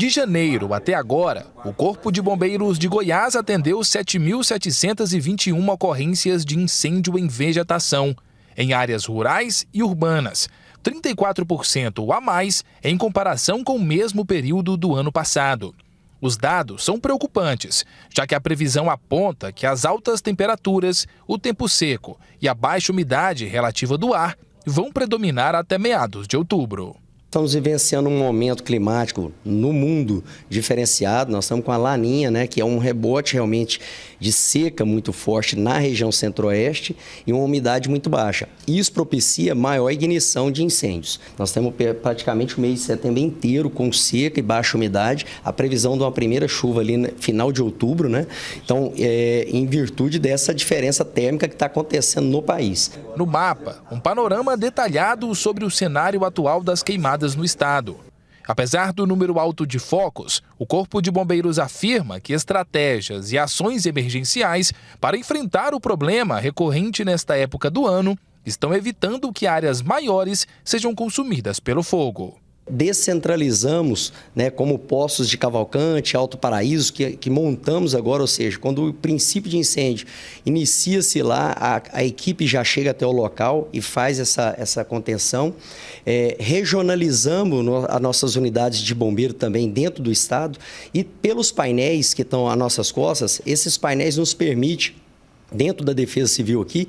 De janeiro até agora, o Corpo de Bombeiros de Goiás atendeu 7.721 ocorrências de incêndio em vegetação, em áreas rurais e urbanas, 34% a mais em comparação com o mesmo período do ano passado. Os dados são preocupantes, já que a previsão aponta que as altas temperaturas, o tempo seco e a baixa umidade relativa do ar vão predominar até meados de outubro. Estamos vivenciando um momento climático no mundo diferenciado. Nós estamos com a laninha, né, que é um rebote realmente de seca muito forte na região centro-oeste e uma umidade muito baixa. Isso propicia maior ignição de incêndios. Nós temos praticamente o mês de setembro inteiro com seca e baixa umidade. A previsão de uma primeira chuva ali no final de outubro, né? Então, é, em virtude dessa diferença térmica que está acontecendo no país. No mapa, um panorama detalhado sobre o cenário atual das queimadas no estado. Apesar do número alto de focos, o Corpo de Bombeiros afirma que estratégias e ações emergenciais para enfrentar o problema recorrente nesta época do ano estão evitando que áreas maiores sejam consumidas pelo fogo descentralizamos, né, como Poços de Cavalcante, Alto Paraíso, que, que montamos agora, ou seja, quando o princípio de incêndio inicia-se lá, a, a, equipe já chega até o local e faz essa, essa contenção. É, regionalizamos no, as nossas unidades de bombeiro também dentro do estado e pelos painéis que estão às nossas costas, esses painéis nos permitem dentro da Defesa Civil aqui,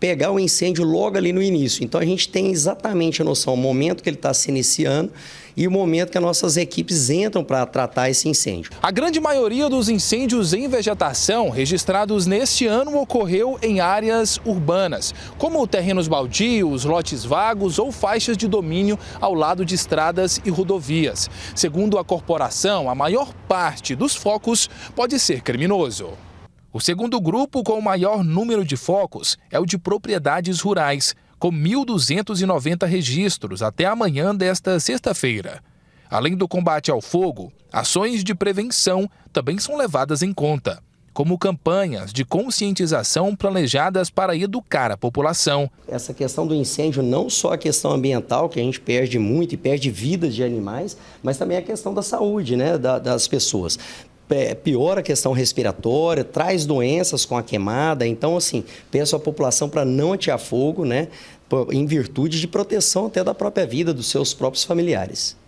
pegar o incêndio logo ali no início. Então a gente tem exatamente a noção, o momento que ele está se iniciando e o momento que as nossas equipes entram para tratar esse incêndio. A grande maioria dos incêndios em vegetação registrados neste ano ocorreu em áreas urbanas, como terrenos baldios, lotes vagos ou faixas de domínio ao lado de estradas e rodovias. Segundo a corporação, a maior parte dos focos pode ser criminoso. O segundo grupo com o maior número de focos é o de propriedades rurais, com 1.290 registros até amanhã desta sexta-feira. Além do combate ao fogo, ações de prevenção também são levadas em conta, como campanhas de conscientização planejadas para educar a população. Essa questão do incêndio, não só a questão ambiental, que a gente perde muito e perde vidas de animais, mas também a questão da saúde né, das pessoas é, é piora a questão respiratória, traz doenças com a queimada. Então, assim, peço à população para não atear fogo, né? Em virtude de proteção até da própria vida dos seus próprios familiares.